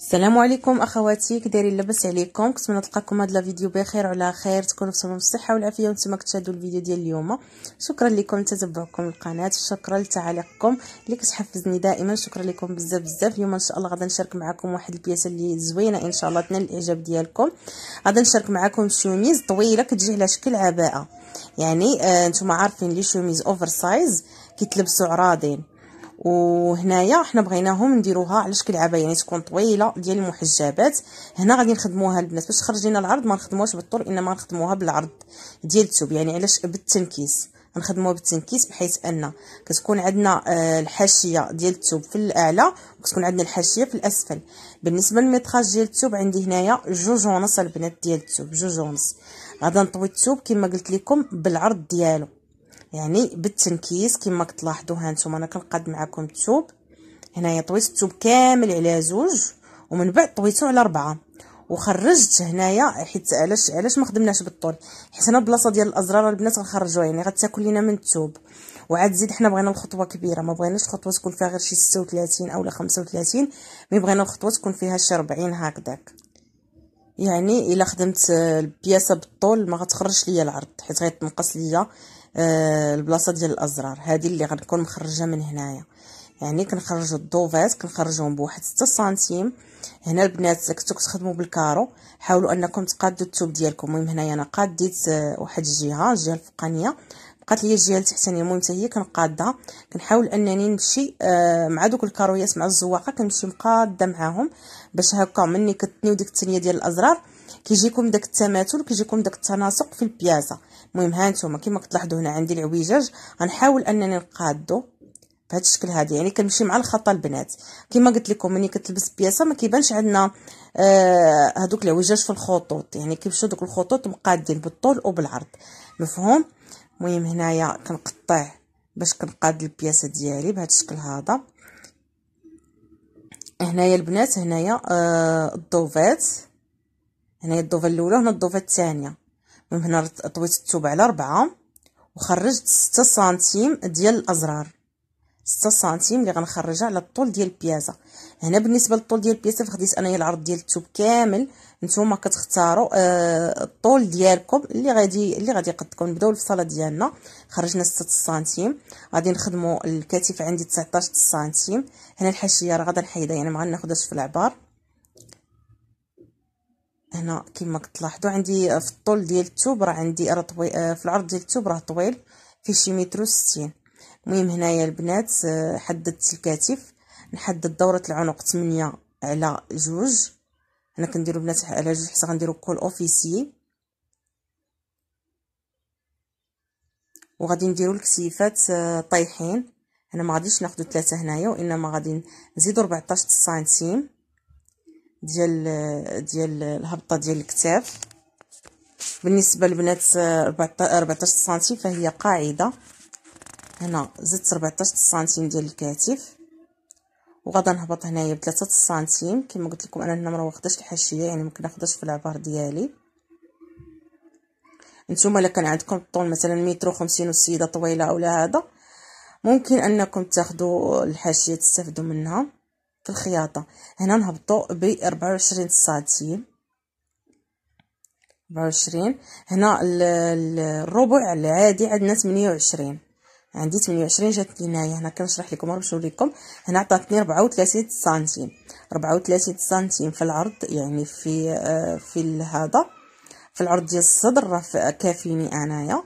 السلام عليكم اخواتي كدايرين لاباس عليكم كنتمنى تلقاكم هاد لا فيديو بخير وعلى خير تكونوا في تمام الصحه والعافيه وانتم كتشاهدوا الفيديو ديال اليوم شكرا لكم لتتبعكم القناه شكرا لتعاليقكم اللي كتحفزني دائما شكرا لكم بزاف بزاف اليوم ان شاء الله غادي نشارك معكم واحد البياسه اللي زوينه ان شاء الله تنال الاعجاب ديالكم غادي نشارك معكم شوميز طويله كتجي على شكل عباءه يعني آه نتوما عارفين لي شوميز اوفر سايز كيتلبسوا عراضين وهنايا حنا بغيناهم نديروها على شكل عبايه يعني تكون طويله ديال المحجبات هنا غادي نخدموها البنات باش خرج لينا العرض ما نخدموهاش بالطول انما نخدموها بالعرض ديال الثوب يعني علاش بالتنكيس نخدموها بالتنكيس بحيث ان كتكون عندنا آه، الحاشيه ديال الثوب في الاعلى وكتكون عندنا الحاشيه في الاسفل بالنسبه للميتراج ديال الثوب عندي هنايا جوج ونص البنات ديال الثوب جوج ونص غادي نطوي الثوب كما قلت لكم بالعرض ديالو يعني بالتنكيس كما كتلاحظوا ها نتوما انا كنقاد معكم الثوب هنايا طويت الثوب كامل على زوج ومن بعد طويته على ربعه وخرجت هنايا حيت علاش علاش ما خدمناش بالطول حيت هنا البلاصه ديال الازرار البنات غنخرجوها يعني غتاكل لينا من الثوب وعاد زيد حنا بغينا الخطوه كبيره ما بغيناش خطوه تكون فيها غير شي 36 اولا 35 مي بغينا الخطوه تكون فيها شي 40 هكذاك يعني الا خدمت البياسه بالطول ما غتخرجش ليا العرض حيت غيتنقص ليا آه البلاصه ديال الازرار هذه اللي غنكون مخرجه من هنايا يعني كنخرج الدوفات كنخرجوهم بواحد 6 سنتيم هنا البنات كنتو كتخدموا بالكارو حاولوا انكم تقادوا الثوب ديالكم المهم هنايا انا قاديت آه، واحد الجهه الجهه الفوقانيه بقات لي الجهه التحتانيه المهم حتى هي كنقادها كنحاول انني نمشي آه، مع دوك الكارويات مع الزواقه كنمشي مقاده معاهم باش هكا مني كتنيو ديك التنيه ديال الازرار كيجيكم داك التماثل كيجيكم داك التناسق في البيازه المهم هانتوما كما كتلاحظوا هنا عندي العويجاج غنحاول انني نقادو بهذا الشكل هذا يعني كنمشي مع الخطا البنات كما قلت لكم ملي كتلبس بياسه ما كيبانش عندنا آه هذوك العويجاج في الخطوط يعني كيمشيو دوك الخطوط مقادين بالطول وبالعرض مفهوم المهم هنايا كنقطع باش كنقاد البياسه ديالي بهذا الشكل هذا هنايا البنات هنايا آه الضوفات هنايا الضوفه الاولى هنا الضوفه الثانيه من هنا طويت الثوب على ربعة وخرجت ستة سنتيم ديال الازرار ستة سنتيم اللي غنخرجها على الطول ديال البيازه هنا بالنسبه للطول ديال البيازه فخديت انايا العرض ديال الثوب كامل نتوما كتختاروا آه الطول ديالكم اللي غادي اللي غادي يقدكم نبداو الفصاله ديالنا خرجنا ستة سنتيم غادي نخدمو الكتف عندي تسعطاش سنتيم هنا الحاشيه راه غادا نحيدها يعني مغناخدهاش في العبار هنا كما كتلاحظوا عندي في الطول ديال الثوب راه عندي راه طويل آه، في العرض ديال الثوب راه طويل في شي متر وستين المهم هنايا البنات آه، حددت الكتف نحدد دورة العنق 8 على جوج هنا كنديرو البنات على جوج حتى غنديرو كل اوفيسي وغادي نديرو الكتيفات آه، طايحين هنا ما غاديش ناخدو ثلاثة هنايا وانما غادي نزيدو 14 سنتيم ديال ديال الهبطه ديال الكتاف بالنسبه لبنات 14 سنتيم فهي قاعده هنا زدت 14 سنتيم ديال الكتف وغادا نهبط هنايا ب 3 سنتيم كما قلت لكم انا هنا ما واخداش الحاشيه يعني ما كناخذش في العبار ديالي نتوما الا كان عندكم الطول مثلا متر وخمسين والسيده طويله اولا هذا ممكن انكم تاخذوا الحاشيه تستافدوا منها في الخياطه هنا نهبطوا ب 24 سنتيم 24 هنا الربع العادي عندنا 28 عندي 28 جات هنايا هنا كنشرح لكم باش نوريكم هنا عطاتني 34 سنتيم 34 سنتيم في العرض يعني في آه، في هذا في العرض ديال الصدر راه كافيني انايا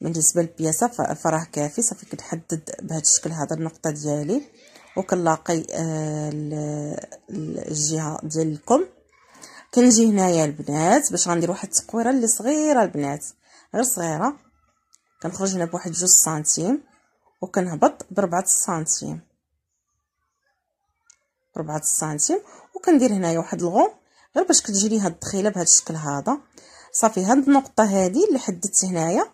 بالنسبه للبياسه فراه كافي صافي كنحدد بهذا الشكل هذا النقطه ديالي وكنلاقي آه، الجهه ديالكم كنجي هنايا البنات باش غندير واحد التقويره اللي صغيره البنات غير صغيره كنخرج هنا بواحد جوج سنتيم وكنهبط بربعة سنتيم بربعة سنتيم وكندير هنايا واحد الغوم غير باش كتجيني هاد الدخيله بهاد الشكل هذا صافي هاد النقطه هادي اللي حددت هنايا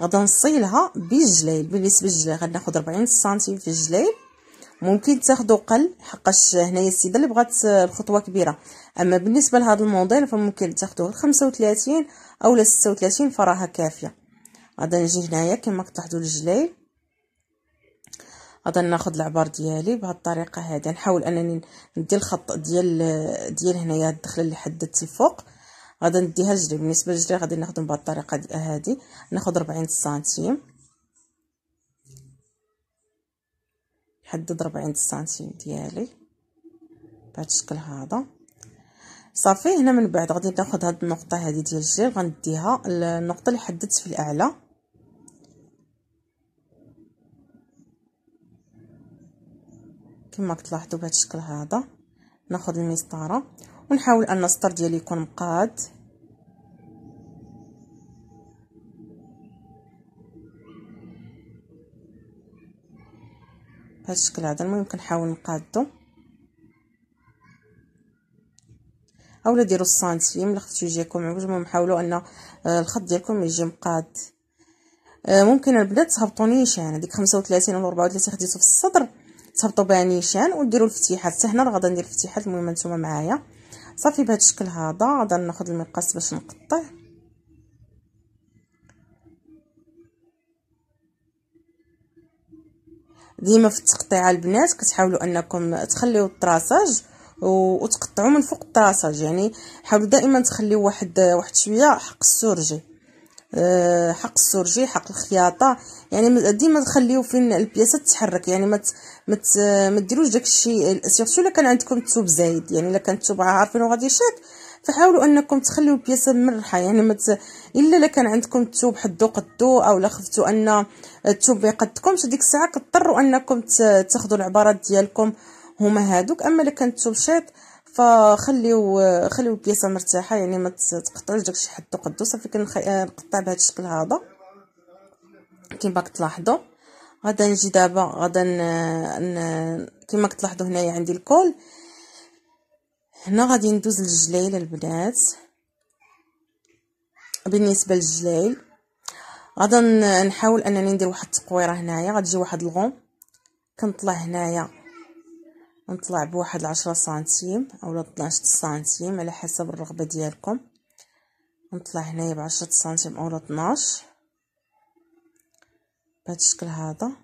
غدا نصيلها بالجليل بالنسبه للجلايل غناخد 40 سنتيم في الجليل ممكن تاخدو قل حقاش هنايا السيده اللي بغات الخطوه آه، كبيره اما بالنسبه لهذا الموديل فممكن تاخدو 35 اولا 36 فراها كافيه غادا نجي هنايا كما كتلاحظوا الجلايل غادا ناخذ العبار ديالي بهاد الطريقه هذه نحاول انني ندي الخط ديال آه، ديال هنايا الدخله اللي حددت الفوق غادا نديها لجلي بالنسبه للجري غادي ناخذهم بهاد الطريقه هذه ناخذ 40 سنتيم حدد 40 سنتيم ديالي بهذا الشكل هذا صافي هنا من بعد غادي ناخذ هذه النقطه هذه ديال الجيل غنديها النقطه اللي حددت في الاعلى كما كتلاحظوا بهذا الشكل هذا ناخذ المسطره ونحاول ان السطر ديالي يكون مقاد بهذا الشكل هذا المهم كنحاول نقادو اولا ديروا السنتيم الا خفتو يجيكم عوج المهم حاولوا ان آه، الخط ديالكم يجي مقاد آه، ممكن البنات تهبطوا نيشان هذيك 35 ولا 34 خديتو في الصدر تهبطوا بها نيشان وديروا الفتيحات حتى هنا راه غادا ندير الفتيحات المهم نتوما معايا صافي بهذا الشكل هذا غادا ناخذ المقص باش نقطع ديما في التقطيع البنات كتحاولوا انكم تخليو التراساج وتقطعوا من فوق التراساج يعني حاولوا دائما تخليو واحد واحد شويه حق السورجي آه، حق السورجي حق الخياطه يعني ديما تخليو فين البياسه تتحرك يعني ما ما ديروش داكشي الشيء سيرتو الا كان عندكم الثوب زايد يعني الا كان الثوب عارفين غادي يشاك تحاولوا انكم تخليو البياسه مرحه يعني مت... الا كان عندكم توب حدو قدو او لا ان التوب ما ديك الساعه كضطروا انكم تاخذوا العبارات ديالكم هما هادوك اما الا كان الثوب فخليو خليو البياسه مرتاحه يعني ما تقطعوش داكشي حدو قدو صافي كنقطع بهذا الشكل هذا كيما كتلاحظوا غادا نجي دابا غادا ن... ن... كيما كتلاحظوا هنايا عندي الكول هنا غادي ندوز للجلايل البنات بالنسبه للجلايل غادا نحاول انني ندير واحد التقويره هنايا غتجي واحد الغوم كنطلع هنايا نطلع بواحد العشرة سنتيم اولا 12 سنتيم على حسب الرغبه ديالكم نطلع هنايا بعشرة سنتيم اولا 12 بهذا الشكل هذا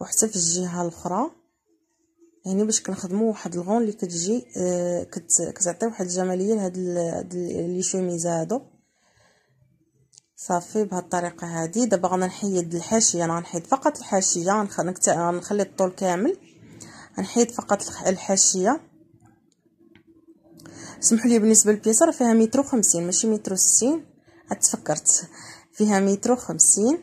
وحتى في الجهه الاخرى يعني باش كنخدمو واحد الغون اللي كتجي آه كت كتعطي واحد الجماليه لهاد لي شوميزه هادو صافي بهاد الطريقه هادي دابا غنحيد الحاشيه انا يعني غنحيد فقط الحاشيه غنخلي الطول كامل غنحيد فقط الحاشيه سمحوا لي بالنسبه للبياسه راه فيها متر وخمسين ماشي متر وستين تفكرت فيها متر وخمسين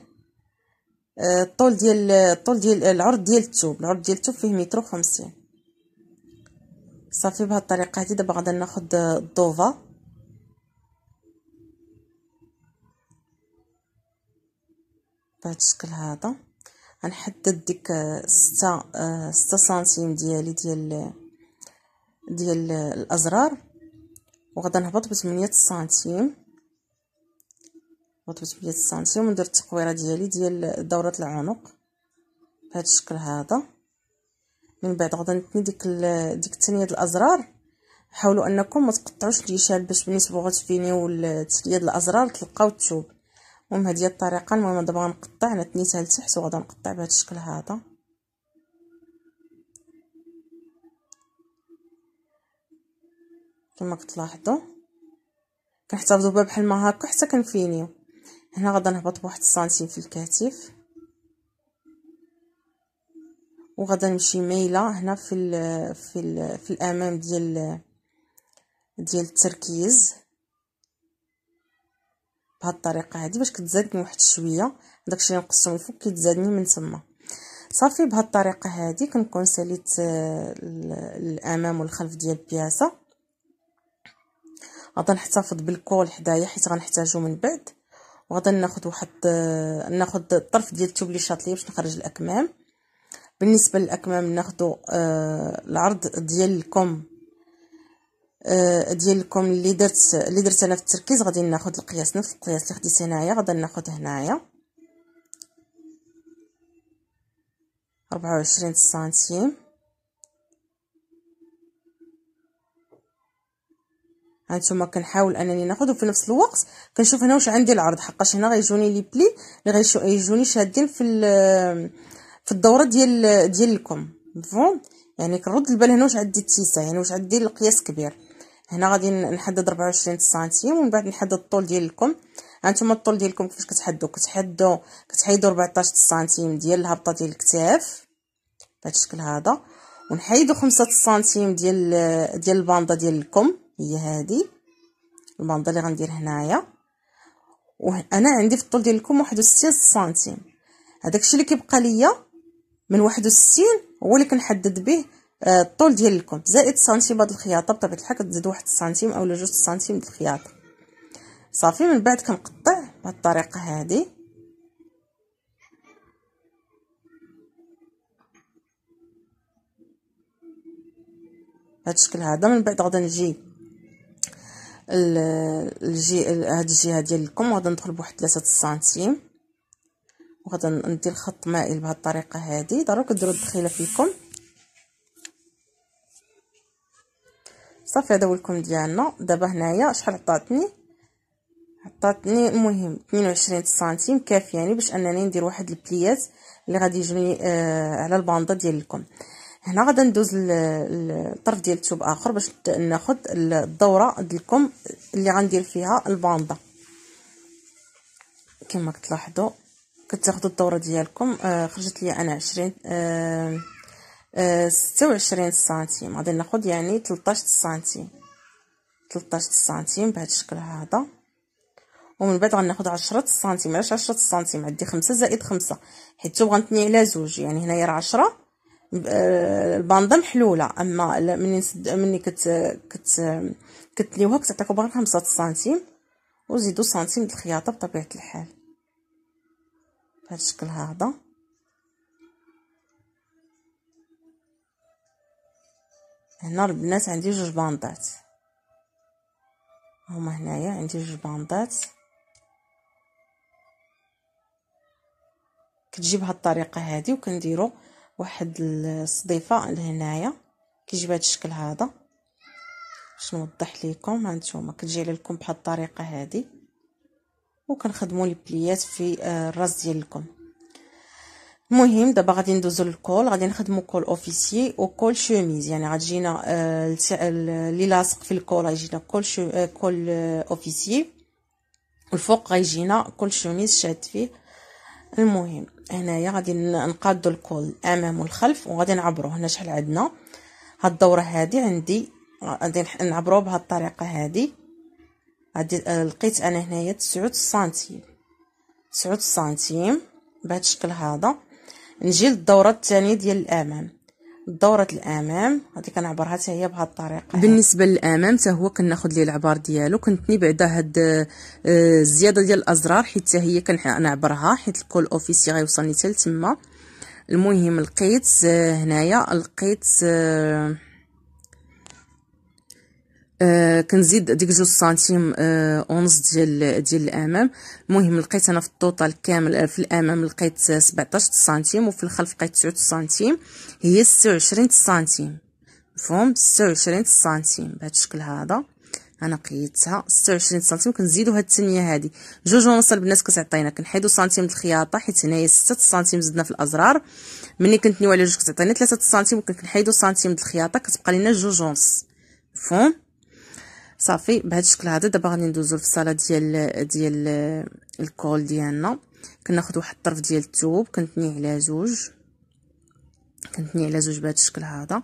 الطول ديال الطول ديال العرض ديال الثوب العرض ديال الثوب فيه متر وخمسين صافي بهاد الطريقه هادي دابا غادا ناخد الدوفا بهاد الشكل هذا غنحدد ديك ستة ستة سنتيم ديالي ديال ديال الازرار وغادا نهبط بثمانية سنتيم وطبت بيا 100 سنتيم وندير التقويره ديالي ديال دوره العنق بهذا الشكل هذا من بعد غدا نتني ديك ديك التنيه الازرار حاولوا انكم ما تقطعوش الجيشال باش بالنسبه غتفينيو التسليه ديال الازرار تلقاو الثوب المهم هذه الطريقه المهم دابا غنقطع انا تنيتها لتحت وغادي نقطع بهذا الشكل هذا كما كتلاحظوا كنحتفظوا بها بحال ما هكا حتى كنفينيو هنا غادا نهبط بواحد السنتيم في الكتف وغادا نمشي مايله هنا في ال في ال في الامام ديال ديال التركيز بهاد الطريقه هادي باش كتزادني واحد شويه داكشي اللي نقصو من الفوق كيتزادني من تما صافي بهاد الطريقه هادي كنكون ساليت الامام والخلف ديال البياسه غادا نحتفظ بالكول حدايا حيت غنحتاجو من بعد وغادي ناخذ واحد ناخذ الطرف ديال الثوب اللي شاط لي باش نخرج الاكمام بالنسبه للاكمام ناخذ آه، العرض ديال الكم آه، ديال الكم اللي درت اللي درت انا في التركيز غادي ناخذ القياس نفس القياس اللي خديت هنايا غادي ناخذ هنايا 24 سنتيم هانتوما كنحاول انني ناخذ وفي نفس الوقت كنشوف هنا واش عندي العرض حقاش هنا غيجوني لي بلي اللي غيجوني شادين في في الدوره ديال ديال الكم فون يعني كنرد البال هنا واش عندي التيسه يعني واش عندي القياس كبير هنا غادي نحدد 24 سنتيم ومن بعد نحدد الطول ديال الكم هانتوما الطول ديالكم كيفاش كتحدوا كتحدوا كتحيدوا 14 سنتيم ديال الهبطه ديال الكتاف بهذا الشكل هذا ونحيدوا 5 سنتيم ديال ديال الباندا ديال الكم هي هادي الباندا اللي غندير هنايا وانا عندي في الطول ديال الكم 61 سنتيم هذاك الشيء اللي كيبقى ليا من 61 هو اللي كنحدد به آه، الطول ديال الكم زائد سنتيم سنتيمات الخياطه بطبيعه الحال كتزيد واحد سنتيم اولا جوج سنتيم د الخياطه صافي من بعد كنقطع بهاد الطريقه هادي هاد الشكل هذا من بعد غادي نجي الجي هاد الجهه ديال الكم وغادي ندخل بواحد 3 سنتيم وغادي ندير خط مائل بهاد الطريقه هادي ضروري كديروا الدخيله في الكم صافي هذا هو الكم ديالنا دابا هنايا شحال عطاتني عطاتني المهم 22 سنتيم كافياني يعني باش انني ندير واحد البليات اللي غادي يجوني آه على الباندا ديال الكم هنا غادا ندوز الطرف ديال الثوب اخر باش ناخذ الدوره ديالكم اللي غندير فيها الباندا كما كتلاحظوا كتاخذوا الدوره ديالكم آه خرجت لي انا 20 26 آه آه سنتيم غادي ناخذ يعني 13 سنتيم 13 سنتيم بهذا الشكل هذا ومن بعد غناخذ 10 سنتيم علاش 10 سنتيم عندي 5 زائد 5 حيت غنثني على زوج يعني هنايا راه 10 آه، الباندا محلوله اما مني نسد مني كت كت كتليوها كتعطيكم غير 5 سنتيم وزيدوا سنتيم د الخياطه بطبيعه الحال بهذا الشكل هذا هنا البنات عندي جوج باندات هما هنايا عندي جوج باندات كتجي بهاد الطريقه هادي وكنديرو واحد الصديفه لهنايا كيجي بهذا الشكل هذا باش نوضح لكم ها نتوما كتجي لكم بهاد الطريقه هذه وكنخدموا البليات في آه، الراس ديالكم المهم دابا غادي ندوزو للكول غادي نخدمو كول اوفيسي وكول شوميز يعني غتجينا اللي آه، آه، لاصق في الكول غيجينا كول شو كول اوفيسي والفوق غيجينا كول شوميز شاد فيه المهم هنايا غادي نقادو الكل الامام والخلف وغادي نعبرو هنا شحال عندنا هاد الدوره هادي عندي غادي نعبرو بهاد الطريقه هادي غادي آه، لقيت انا هنايا تسعود سنتيم تسعود سنتيم بهاد الشكل هذا نجي للدوره الثانيه ديال الامام دورة الامام غادي كنعبرها حتى هي بهذه الطريقه بالنسبه للامام حتى هو كناخذ ليه العبار ديالو كنتني بعدا هاد آه، الزياده ديال الازرار حيت هي كنعبرها حيت الكول اوفيسي غيوصلني حتى تما المهم لقيت آه، هنايا لقيت آه، أه، كنزيد ديك جوج سنتيم آه ونص ديال ديال الامام المهم لقيت انا في الطوطال كامل في الامام لقيت 17 سنتيم وفي الخلف لقيت 9 سنتيم هي 26 سنتيم مفهوم 26 سنتيم بهذا الشكل هذا انا قيدتها 26 سنتيم كنزيدو هاد التنميه هادي جوج ونص البنات كتعطينا كنحيدو سنتيم الخياطه حيت هنايا 6 سنتيم زدنا في الازرار ملي كنتنيو على جوج كتعطينا 3 سنتيم وكنحيدو سنتيم الخياطه كتبقى لينا جوج ونص مفهوم صافي بهذا الشكل هذا دابا غادي ندوزو الصاله ديال ديال الكول ديالنا كناخذ واحد الطرف ديال الثوب كنتني على زوج كنتني على زوج بهذا الشكل هذا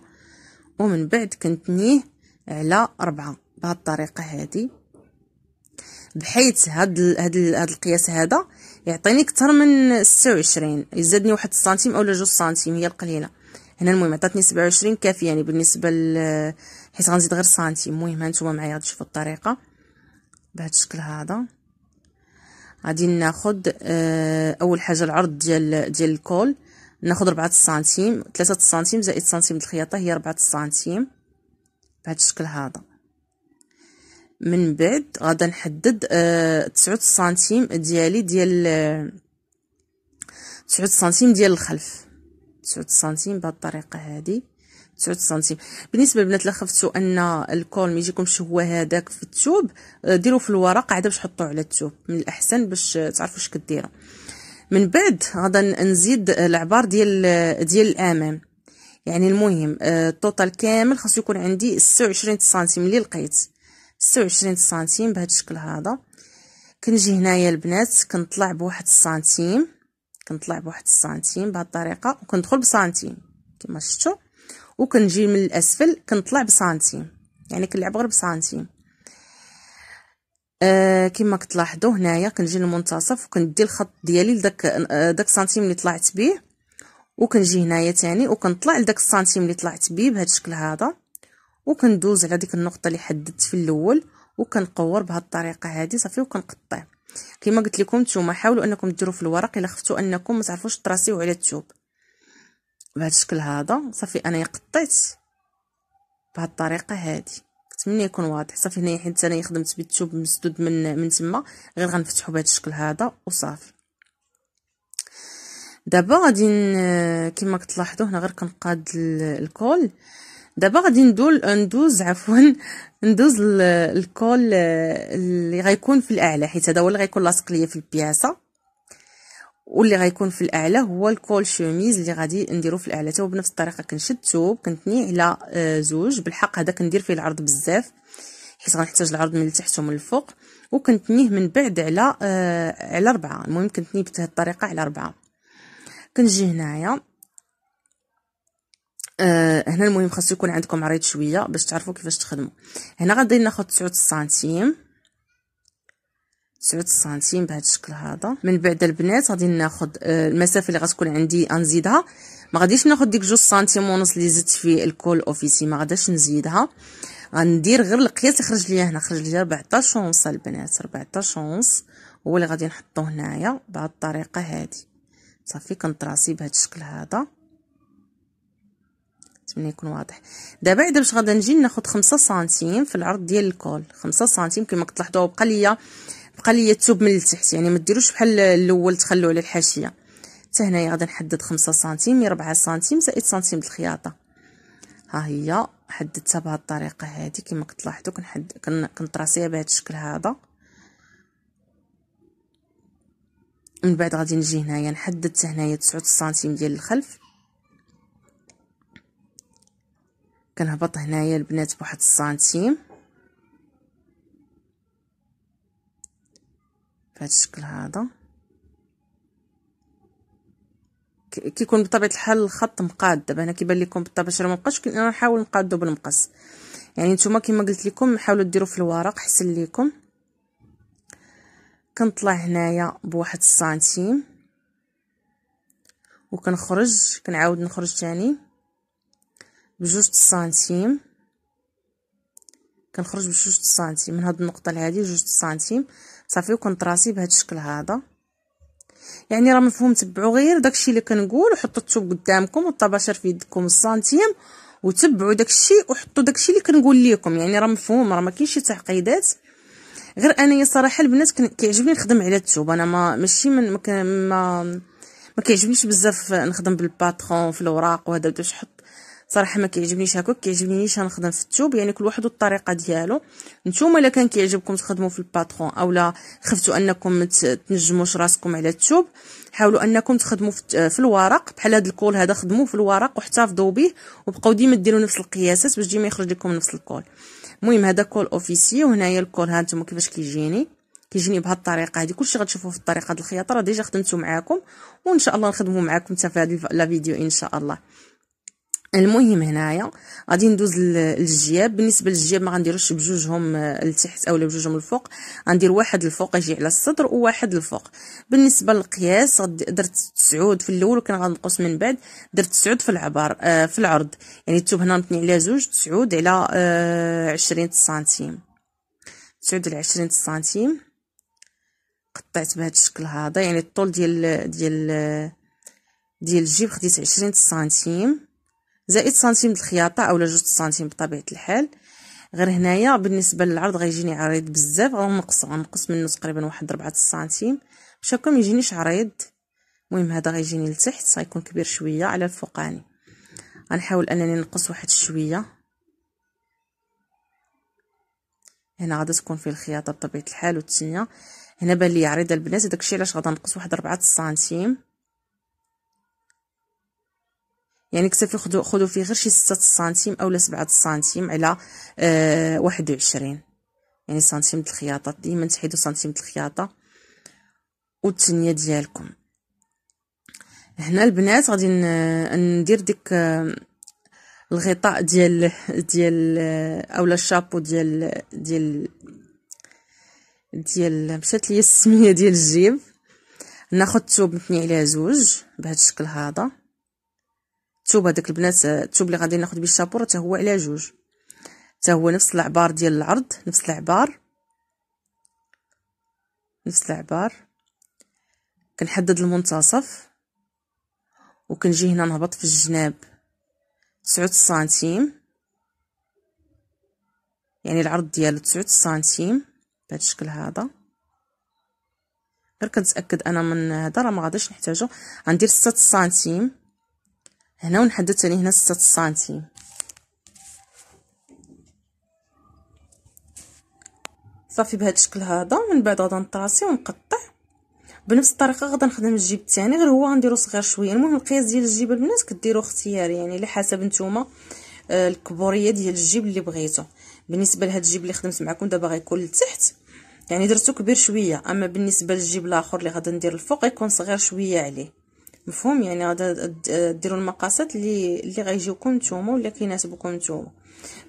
ومن بعد كنتنيه على أربعة بهذه الطريقه هذه بحيث هاد ال هاد ال هاد القياس هذا يعطيني اكثر من 26 يزادني واحد السنتيم اولا جوج سنتيم هي القليله هنا المهم عطاتني 27 كافي يعني بالنسبه ل حيت غنزيد غير سنتيم المهم هانتوما معايا غادي تشوفوا الطريقه بهذا الشكل هذا غادي ناخذ اه اول حاجه العرض ديال ديال الكول ناخذ 4 سنتيم 3 سنتيم زائد سنتيم د الخياطه هي 4 سنتيم بهذا الشكل هذا من بعد غادي نحدد 9 اه سنتيم ديالي ديال 9 آه، سنتيم ديال الخلف تسعود سنتيم بهاد الطريقه هادي تسعود سنتيم بالنسبه للبنات اللي خفتوا ان الكول ميجيكمش هو هذاك في التوب آه، ديروا في الورق عاد باش حطو على التوب من الاحسن باش تعرفوا اش كديروا من بعد غادا نزيد العبار ديال آه، ديال الامام يعني المهم آه، التوتال كامل خاصو يكون عندي ستة وعشرين سنتيم اللي لقيت ستة وعشرين سنتيم بهذا الشكل هذا كنجي هنايا البنات كنطلع بواحد السنتيم كنطلع بواحد السنتيم بهاد الطريقه وكندخل بسنتيم كما شفتوا وكنجي من الاسفل كنطلع بسنتيم يعني كنلعب غير بسنتيم آه كما كتلاحظوا هنايا كنجي للمنتصف وكندي الخط ديالي لداك آه، داك السنتيم اللي طلعت به وكنجي هنايا تاني وكنطلع لداك السنتيم اللي طلعت به بهذا الشكل هذا وكندوز على ديك النقطه اللي حددت في الاول وكنقور بهاد الطريقه هذه صافي وكنقطع كما قلت لكم نتوما حاولوا انكم ديروا في الورق الا خفتوا انكم ما تعرفوش تراسيو على الثوب بهذا الشكل هذا صافي انا قطيت بهذه الطريقه هذه كنتمنى يكون واضح صافي هنايا حيت انا خدمت بالثوب مسدود من من تما غير غنفتحو بهذا الشكل هذا وصافي دابا غادي كما كتلاحظوا هنا غير كنقاد الكول دابا غادي ندول ندوز عفوا ندوز الكول آه، اللي غيكون في الاعلى حيت هذا هو اللي غيكون لاصق ليا في البياسه واللي غيكون في الاعلى هو الكول شوميز اللي غادي نديرو في الاعلى حتى هو بنفس الطريقه كنشد ثوب كنتني على آه، زوج بالحق هذا كندير فيه العرض بزاف حيت غنحتاج العرض من التحت ومن الفوق وكنتنيه من بعد على آه، على ربعة المهم كنتني بهذه الطريقه على ربعة كنجي هنايا آه هنا المهم خاصو يكون عندكم عريض شويه باش تعرفوا كيفاش تخدموا هنا غادي ناخذ 9 سنتيم 9 سنتيم بهذا الشكل هذا من بعد البنات غادي ناخذ آه المسافه اللي غتكون عندي غنزيدها ما غاديش ناخذ ديك 2 سنتيم ونص اللي زدت في الكول اوفيسي ما غاداش نزيدها غندير غير القياس اللي خرج ليا هنا خرج ليا 14 ونص البنات 14 ونص هو اللي غادي نحطو هنايا بهذه الطريقه هذه صافي كنطراسي بهذا الشكل هذا نتمنى يكون واضح دابا بعدا باش غادا نجي ناخد خمسة سنتيم في العرض ديال الكول خمسة سنتيم كما كتلاحظوا بقى ليا بقى ليا الثوب من التحت يعني ما ديروش بحال الاول تخلوا على الحاشيه حتى هنايا غادا نحدد خمسة سنتيم 4 سنتيم زائد سنتيم الخياطه ها هي حددتها بهاد الطريقه هادي كما كتلاحظوا كنحد كنطراسيها بهذا الشكل هذا من بعد غادي نجي هنايا نحدد حتى هنايا 9 سنتيم ديال الخلف كنهبط هنايا البنات بواحد السنتيم بهذا الشكل هذا كيكون بطبيعه الحال الخط مقاد دابا انا كيبان لكم بالطباشير ما بقاش انا نحاول نقادو بالمقص يعني نتوما كما قلت لكم حاولوا ديروا في الورق حسن ليكم كنطلع هنايا بواحد السنتيم وكنخرج كنعاود نخرج تاني بجوج سنتيم كنخرج بجوج سنتيم من هاد النقطه هادي جوج سنتيم صافي وكنطراسي بهاد الشكل هذا يعني راه مفهوم تبعوا غير داكشي اللي كنقول وحطوا الثوب قدامكم والطباشير في يدكم السنتيم وتبعوا داكشي وحطوا داكشي اللي كنقول لكم يعني راه مفهوم راه ما كاينش شي تعقيدات غير انايا صراحه البنات كيعجبني نخدم على الثوب انا ما ماشي من ما ما, مكيعجبنيش كيعجبنيش بزاف نخدم بالباترون في الوراق وهذا باش حط صراحه ما كيعجبنيش هكاك كيعجبني نيشان نخدم في التوب يعني كل واحد والطريقه ديالو نتوما الا كان كيعجبكم تخدموا في الباترون اولا خفتوا انكم تنجموش راسكم على التوب حاولوا انكم تخدموا في الورق بحال هذا الكول هذا خدموه في الورق واحتفظوا به وبقاو ديما ديروا نفس القياسات باش ديما يخرج لكم نفس الكول المهم هذا كول اوفيسي وهنايا الكول ها نتوما كيفاش كيجيني كيجيني بهاد الطريقه هادي كلشي غتشوفوه في الطريقه ديال الخياطه راه ديجا خدمته معاكم وان شاء الله نخدمو معاكم حتى في هذه لا فيديو ان شاء الله المهم هنايا غادي ندوز للجياب بالنسبه للجياب ما غنديروش بجوجهم آه، لتحت اولا بجوجهم الفوق غندير واحد الفوق يجي على الصدر وواحد الفوق بالنسبه للقياس درت تسعود في الاول وكان غنقص من بعد درت تسعود في العبار آه في العرض يعني الثوب هنا متني على زوج تسعود على آه 20 سنتيم تسعود على 20 سنتيم قطعت بهذا الشكل هذا يعني الطول ديال ديال آه، ديال الجيب خديت 20 سنتيم زائد سنتيم الخياطه اولا جوج سنتيم بطبيعه الحال غير هنايا بالنسبه للعرض غيجيني عريض بزاف غنقص غنقص نص تقريبا واحد 4 سنتيم باش هكا ميجينيش عريض المهم هذا غيجيني لتحت غيكون كبير شويه على الفوقاني غنحاول انني نقص واحد شويه هنا غادا تكون فيه الخياطه بطبيعه الحال والتنيه هنا بان لي عريضه البنات داكشي علاش غادا نقص واحد 4 سنتيم يعني كتفي خدو خدو فيه غير شي 6 سنتيم اولا 7 سنتيم على أه 21 يعني سنتيم د الخياطه ديما تحيدو سنتيم د الخياطه والتنيه ديالكم هنا البنات غادي ندير ديك آه، الغطاء ديال ديال آه، اولا الشابو ديال ديال ديال مشات ليا السميه ديال الجيب ناخذ ثوب نثني عليه زوج بهذا الشكل هذا الثوب هذاك البنات الثوب اللي غادي ناخذ به الشابور حتى هو على جوج حتى هو نفس العبار ديال العرض نفس العبار نفس العبار كنحدد المنتصف وكنجي هنا نهبط في الجناب تسعود سنتيم يعني العرض ديالو تسعود سنتيم بهذا الشكل هذا غير كنتاكد انا من هذا راه ما غاديش نحتاجو غندير 6 سنتيم هنا ونحدد تاني هنا ستة سنتيم صافي بهذا الشكل هذا من بعد غادا نطراسي ونقطع بنفس الطريقه غادا نخدم الجيب الثاني غير هو غنديرو صغير شويه المهم القياس ديال الجيب البنات كديرو اختياري يعني على حسب نتوما آه، الكبوريه ديال الجيب اللي بغيتو بالنسبه لهاد الجيب اللي خدمت معكم دابا غيكون لتحت يعني درتو كبير شويه اما بالنسبه للجيب الاخر اللي غادي ندير الفوق غيكون صغير شويه عليه مفهوم يعني غادا ديروا المقاسات اللي اللي غيجيوكم نتوما ولا كيناسبكم نتوما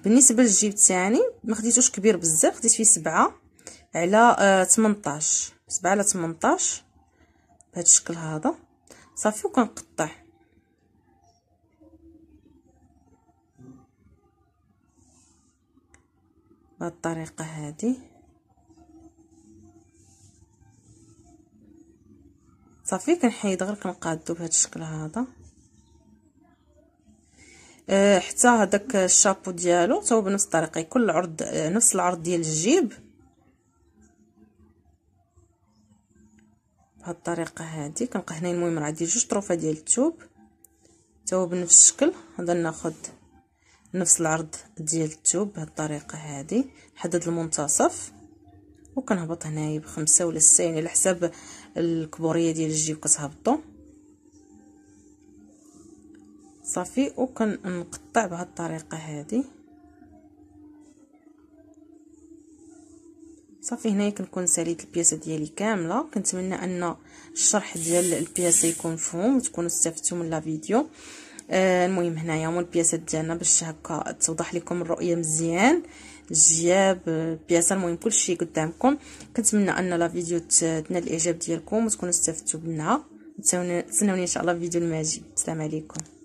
بالنسبه للجيب الثاني ما خديتوش كبير بزاف خديت فيه سبعة على 18 آه، سبعة على 18 بهذا الشكل هذا صافي وكنقطع بهذه الطريقه هذه صافي كنحيد غير كنقادو بهذا الشكل هذا أه حتى هذاك الشابو ديالو تاهو هو بنفس الطريقه يكون العرض أه، نفس العرض ديال الجيب بهاد الطريقه هادي كنبقى هنا المهم راه عندي جوج طروفه ديال الثوب تاهو هو بنفس الشكل غادا ناخد نفس العرض ديال الثوب بهاد الطريقه هادي نحدد المنتصف وكنهبط هنايا بخمسة ولا ستة يعني على حساب الكبورية ديال الجيب كتهبطو صافي وكنقطع بهاد الطريقة هادي صافي هنايا كنكون ساليت البياسه ديالي كامله كنتمنى ان الشرح ديال البياسه يكون مفهوم وتكونوا استفدتوا من لا فيديو آه المهم هنايا هما البياسات ديالنا باش هكا توضح لكم الرؤيه مزيان الجياب البياسه آه، المهم كلشي قدامكم كنتمنى ان لا فيديو تنال الاعجاب ديالكم وتكونوا استفدتوا منها تسنوني ان شاء الله فيديو الماجي السلام عليكم